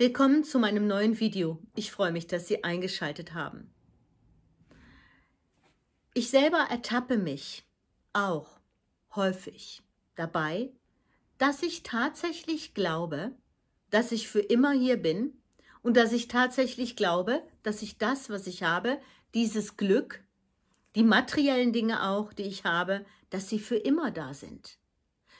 Willkommen zu meinem neuen Video. Ich freue mich, dass Sie eingeschaltet haben. Ich selber ertappe mich auch häufig dabei, dass ich tatsächlich glaube, dass ich für immer hier bin und dass ich tatsächlich glaube, dass ich das, was ich habe, dieses Glück, die materiellen Dinge auch, die ich habe, dass sie für immer da sind.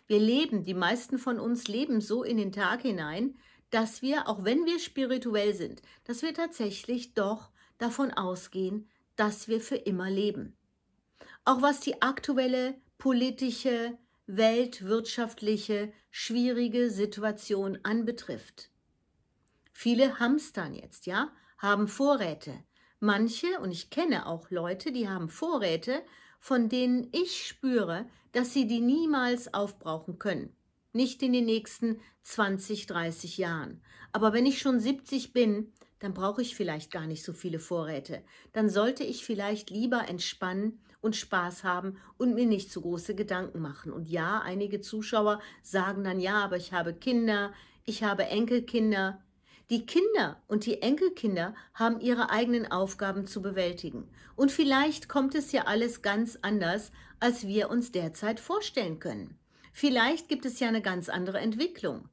Wir leben, die meisten von uns leben so in den Tag hinein, dass wir, auch wenn wir spirituell sind, dass wir tatsächlich doch davon ausgehen, dass wir für immer leben. Auch was die aktuelle politische, weltwirtschaftliche, schwierige Situation anbetrifft. Viele hamstern jetzt, ja, haben Vorräte. Manche, und ich kenne auch Leute, die haben Vorräte, von denen ich spüre, dass sie die niemals aufbrauchen können nicht in den nächsten 20, 30 Jahren. Aber wenn ich schon 70 bin, dann brauche ich vielleicht gar nicht so viele Vorräte. Dann sollte ich vielleicht lieber entspannen und Spaß haben und mir nicht so große Gedanken machen. Und ja, einige Zuschauer sagen dann, ja, aber ich habe Kinder, ich habe Enkelkinder. Die Kinder und die Enkelkinder haben ihre eigenen Aufgaben zu bewältigen. Und vielleicht kommt es ja alles ganz anders, als wir uns derzeit vorstellen können. Vielleicht gibt es ja eine ganz andere Entwicklung.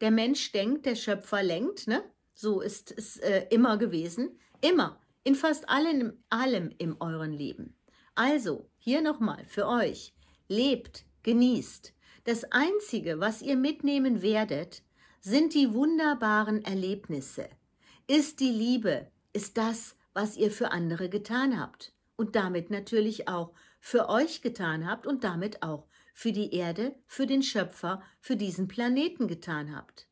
Der Mensch denkt, der Schöpfer lenkt, ne? So ist es äh, immer gewesen. Immer. In fast allem, allem in euren Leben. Also, hier nochmal für euch. Lebt, genießt. Das Einzige, was ihr mitnehmen werdet, sind die wunderbaren Erlebnisse. Ist die Liebe, ist das, was ihr für andere getan habt. Und damit natürlich auch für euch getan habt und damit auch für für die Erde, für den Schöpfer, für diesen Planeten getan habt.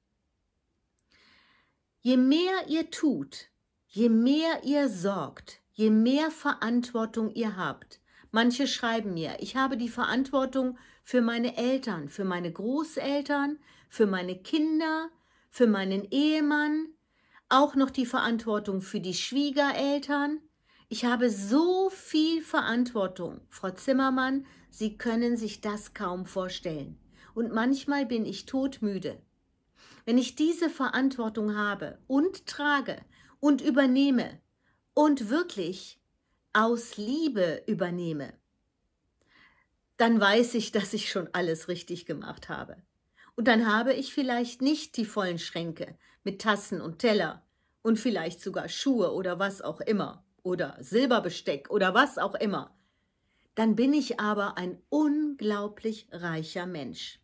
Je mehr ihr tut, je mehr ihr sorgt, je mehr Verantwortung ihr habt. Manche schreiben mir, ich habe die Verantwortung für meine Eltern, für meine Großeltern, für meine Kinder, für meinen Ehemann, auch noch die Verantwortung für die Schwiegereltern, ich habe so viel Verantwortung. Frau Zimmermann, Sie können sich das kaum vorstellen. Und manchmal bin ich todmüde. Wenn ich diese Verantwortung habe und trage und übernehme und wirklich aus Liebe übernehme, dann weiß ich, dass ich schon alles richtig gemacht habe. Und dann habe ich vielleicht nicht die vollen Schränke mit Tassen und Teller und vielleicht sogar Schuhe oder was auch immer oder Silberbesteck oder was auch immer, dann bin ich aber ein unglaublich reicher Mensch.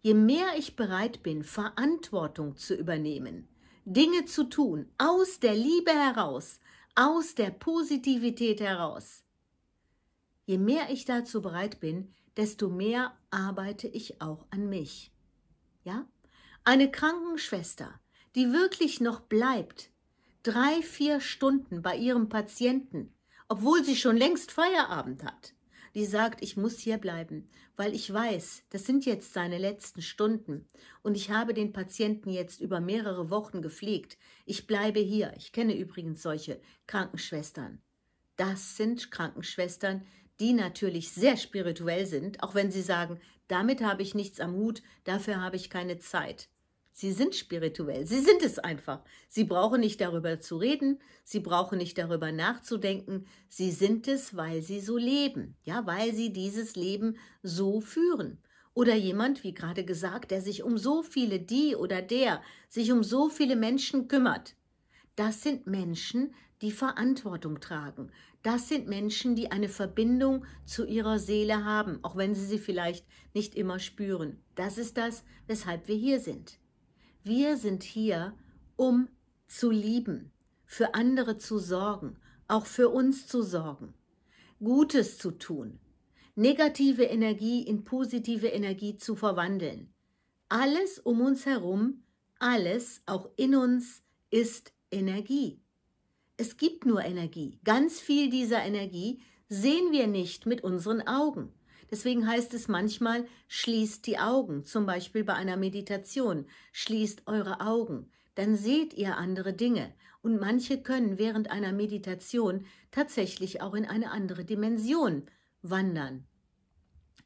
Je mehr ich bereit bin, Verantwortung zu übernehmen, Dinge zu tun, aus der Liebe heraus, aus der Positivität heraus, je mehr ich dazu bereit bin, desto mehr arbeite ich auch an mich. Ja? Eine Krankenschwester, die wirklich noch bleibt, drei, vier Stunden bei ihrem Patienten, obwohl sie schon längst Feierabend hat. Die sagt, ich muss hier bleiben, weil ich weiß, das sind jetzt seine letzten Stunden und ich habe den Patienten jetzt über mehrere Wochen gepflegt. Ich bleibe hier. Ich kenne übrigens solche Krankenschwestern. Das sind Krankenschwestern, die natürlich sehr spirituell sind, auch wenn sie sagen, damit habe ich nichts am Hut, dafür habe ich keine Zeit. Sie sind spirituell, sie sind es einfach. Sie brauchen nicht darüber zu reden, sie brauchen nicht darüber nachzudenken. Sie sind es, weil sie so leben, ja, weil sie dieses Leben so führen. Oder jemand, wie gerade gesagt, der sich um so viele, die oder der, sich um so viele Menschen kümmert. Das sind Menschen, die Verantwortung tragen. Das sind Menschen, die eine Verbindung zu ihrer Seele haben, auch wenn sie sie vielleicht nicht immer spüren. Das ist das, weshalb wir hier sind. Wir sind hier, um zu lieben, für andere zu sorgen, auch für uns zu sorgen, Gutes zu tun, negative Energie in positive Energie zu verwandeln. Alles um uns herum, alles auch in uns ist Energie. Es gibt nur Energie. Ganz viel dieser Energie sehen wir nicht mit unseren Augen. Deswegen heißt es manchmal, schließt die Augen, zum Beispiel bei einer Meditation, schließt eure Augen, dann seht ihr andere Dinge. Und manche können während einer Meditation tatsächlich auch in eine andere Dimension wandern.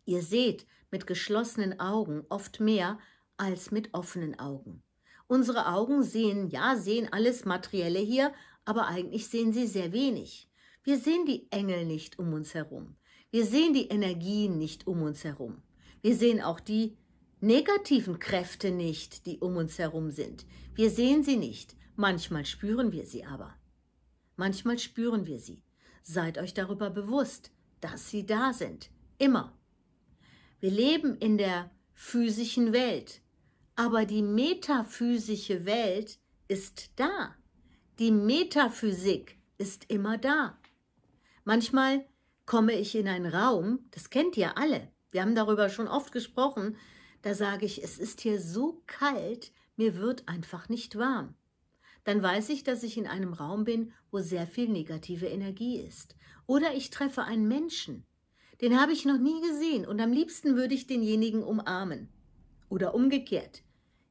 Ihr seht mit geschlossenen Augen oft mehr als mit offenen Augen. Unsere Augen sehen, ja, sehen alles Materielle hier, aber eigentlich sehen sie sehr wenig. Wir sehen die Engel nicht um uns herum. Wir sehen die Energien nicht um uns herum. Wir sehen auch die negativen Kräfte nicht, die um uns herum sind. Wir sehen sie nicht. Manchmal spüren wir sie aber. Manchmal spüren wir sie. Seid euch darüber bewusst, dass sie da sind. Immer. Wir leben in der physischen Welt. Aber die metaphysische Welt ist da. Die Metaphysik ist immer da. Manchmal komme ich in einen Raum, das kennt ihr alle, wir haben darüber schon oft gesprochen, da sage ich, es ist hier so kalt, mir wird einfach nicht warm. Dann weiß ich, dass ich in einem Raum bin, wo sehr viel negative Energie ist. Oder ich treffe einen Menschen, den habe ich noch nie gesehen und am liebsten würde ich denjenigen umarmen. Oder umgekehrt,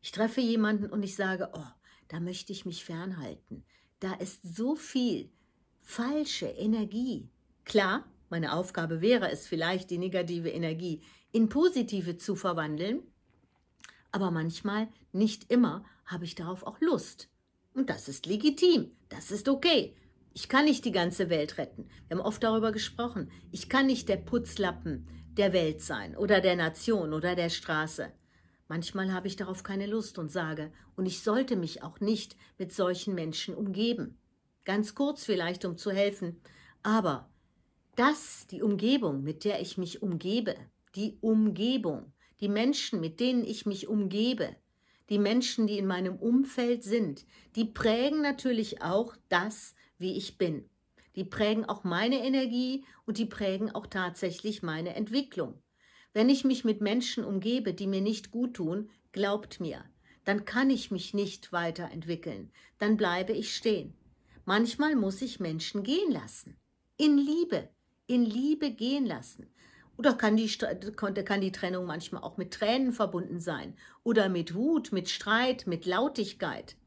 ich treffe jemanden und ich sage, oh, da möchte ich mich fernhalten. Da ist so viel falsche Energie. Klar, meine Aufgabe wäre es vielleicht, die negative Energie in positive zu verwandeln, aber manchmal, nicht immer, habe ich darauf auch Lust. Und das ist legitim, das ist okay. Ich kann nicht die ganze Welt retten. Wir haben oft darüber gesprochen. Ich kann nicht der Putzlappen der Welt sein oder der Nation oder der Straße. Manchmal habe ich darauf keine Lust und sage, und ich sollte mich auch nicht mit solchen Menschen umgeben. Ganz kurz vielleicht, um zu helfen, aber das, die Umgebung, mit der ich mich umgebe, die Umgebung, die Menschen, mit denen ich mich umgebe, die Menschen, die in meinem Umfeld sind, die prägen natürlich auch das, wie ich bin. Die prägen auch meine Energie und die prägen auch tatsächlich meine Entwicklung. Wenn ich mich mit Menschen umgebe, die mir nicht gut tun, glaubt mir, dann kann ich mich nicht weiterentwickeln, dann bleibe ich stehen. Manchmal muss ich Menschen gehen lassen. In Liebe, in Liebe gehen lassen. Oder kann die, kann die Trennung manchmal auch mit Tränen verbunden sein oder mit Wut, mit Streit, mit Lautigkeit.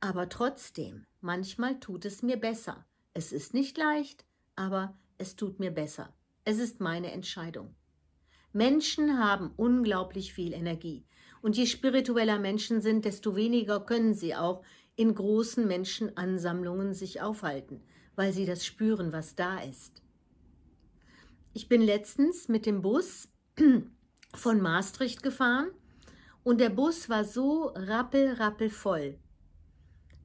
Aber trotzdem, manchmal tut es mir besser. Es ist nicht leicht, aber es tut mir besser. Es ist meine Entscheidung. Menschen haben unglaublich viel Energie. Und je spiritueller Menschen sind, desto weniger können sie auch in großen Menschenansammlungen sich aufhalten, weil sie das spüren, was da ist. Ich bin letztens mit dem Bus von Maastricht gefahren und der Bus war so rappel, rappel voll.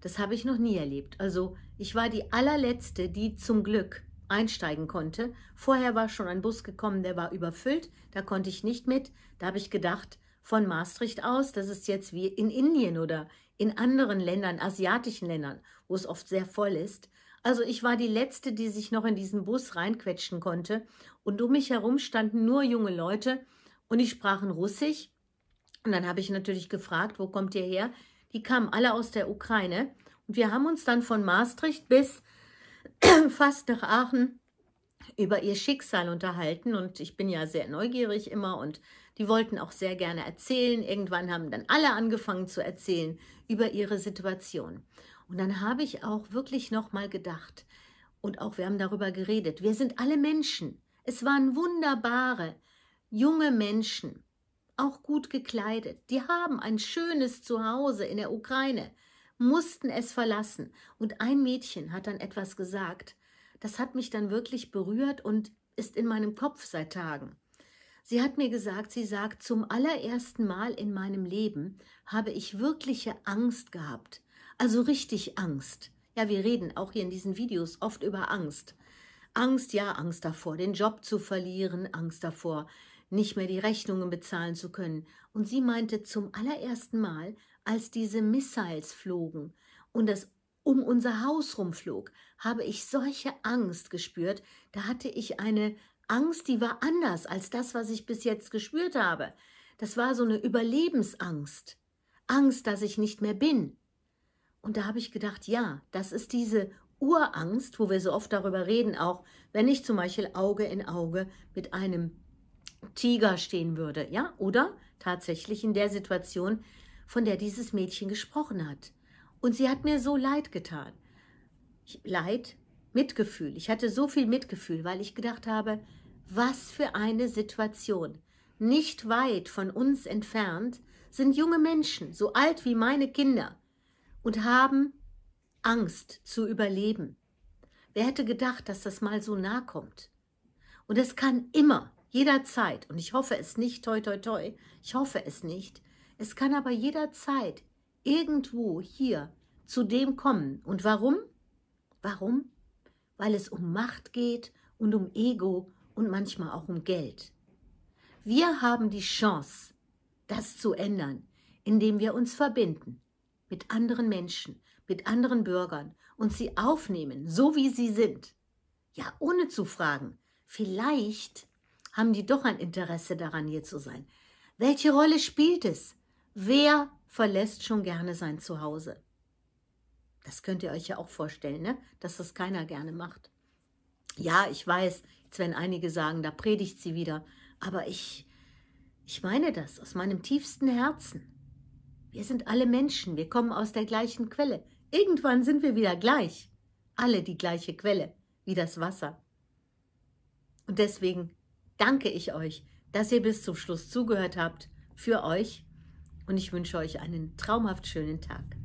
Das habe ich noch nie erlebt. Also ich war die allerletzte, die zum Glück einsteigen konnte. Vorher war schon ein Bus gekommen, der war überfüllt, da konnte ich nicht mit. Da habe ich gedacht, von Maastricht aus, das ist jetzt wie in Indien oder in anderen Ländern, asiatischen Ländern, wo es oft sehr voll ist, also ich war die Letzte, die sich noch in diesen Bus reinquetschen konnte. Und um mich herum standen nur junge Leute und die sprachen Russisch. Und dann habe ich natürlich gefragt, wo kommt ihr her? Die kamen alle aus der Ukraine. Und wir haben uns dann von Maastricht bis fast nach Aachen über ihr Schicksal unterhalten. Und ich bin ja sehr neugierig immer und die wollten auch sehr gerne erzählen. Irgendwann haben dann alle angefangen zu erzählen über ihre Situation. Und dann habe ich auch wirklich nochmal gedacht und auch wir haben darüber geredet. Wir sind alle Menschen. Es waren wunderbare, junge Menschen, auch gut gekleidet. Die haben ein schönes Zuhause in der Ukraine, mussten es verlassen. Und ein Mädchen hat dann etwas gesagt. Das hat mich dann wirklich berührt und ist in meinem Kopf seit Tagen. Sie hat mir gesagt, sie sagt, zum allerersten Mal in meinem Leben habe ich wirkliche Angst gehabt. Also richtig Angst. Ja, wir reden auch hier in diesen Videos oft über Angst. Angst, ja, Angst davor, den Job zu verlieren, Angst davor, nicht mehr die Rechnungen bezahlen zu können. Und sie meinte zum allerersten Mal, als diese Missiles flogen und das um unser Haus rumflog, habe ich solche Angst gespürt. Da hatte ich eine Angst, die war anders als das, was ich bis jetzt gespürt habe. Das war so eine Überlebensangst. Angst, dass ich nicht mehr bin. Und da habe ich gedacht, ja, das ist diese Urangst, wo wir so oft darüber reden, auch wenn ich zum Beispiel Auge in Auge mit einem Tiger stehen würde, ja, oder tatsächlich in der Situation, von der dieses Mädchen gesprochen hat. Und sie hat mir so leid getan. Leid, Mitgefühl. Ich hatte so viel Mitgefühl, weil ich gedacht habe, was für eine Situation. Nicht weit von uns entfernt sind junge Menschen, so alt wie meine Kinder, und haben Angst zu überleben. Wer hätte gedacht, dass das mal so nah kommt? Und es kann immer, jederzeit, und ich hoffe es nicht, toi, toi, toi, ich hoffe es nicht, es kann aber jederzeit irgendwo hier zu dem kommen. Und warum? Warum? Weil es um Macht geht und um Ego und manchmal auch um Geld. Wir haben die Chance, das zu ändern, indem wir uns verbinden mit anderen Menschen, mit anderen Bürgern und sie aufnehmen, so wie sie sind. Ja, ohne zu fragen. Vielleicht haben die doch ein Interesse daran, hier zu sein. Welche Rolle spielt es? Wer verlässt schon gerne sein Zuhause? Das könnt ihr euch ja auch vorstellen, ne? dass das keiner gerne macht. Ja, ich weiß, jetzt werden einige sagen, da predigt sie wieder, aber ich, ich meine das aus meinem tiefsten Herzen. Wir sind alle Menschen, wir kommen aus der gleichen Quelle. Irgendwann sind wir wieder gleich. Alle die gleiche Quelle, wie das Wasser. Und deswegen danke ich euch, dass ihr bis zum Schluss zugehört habt, für euch. Und ich wünsche euch einen traumhaft schönen Tag.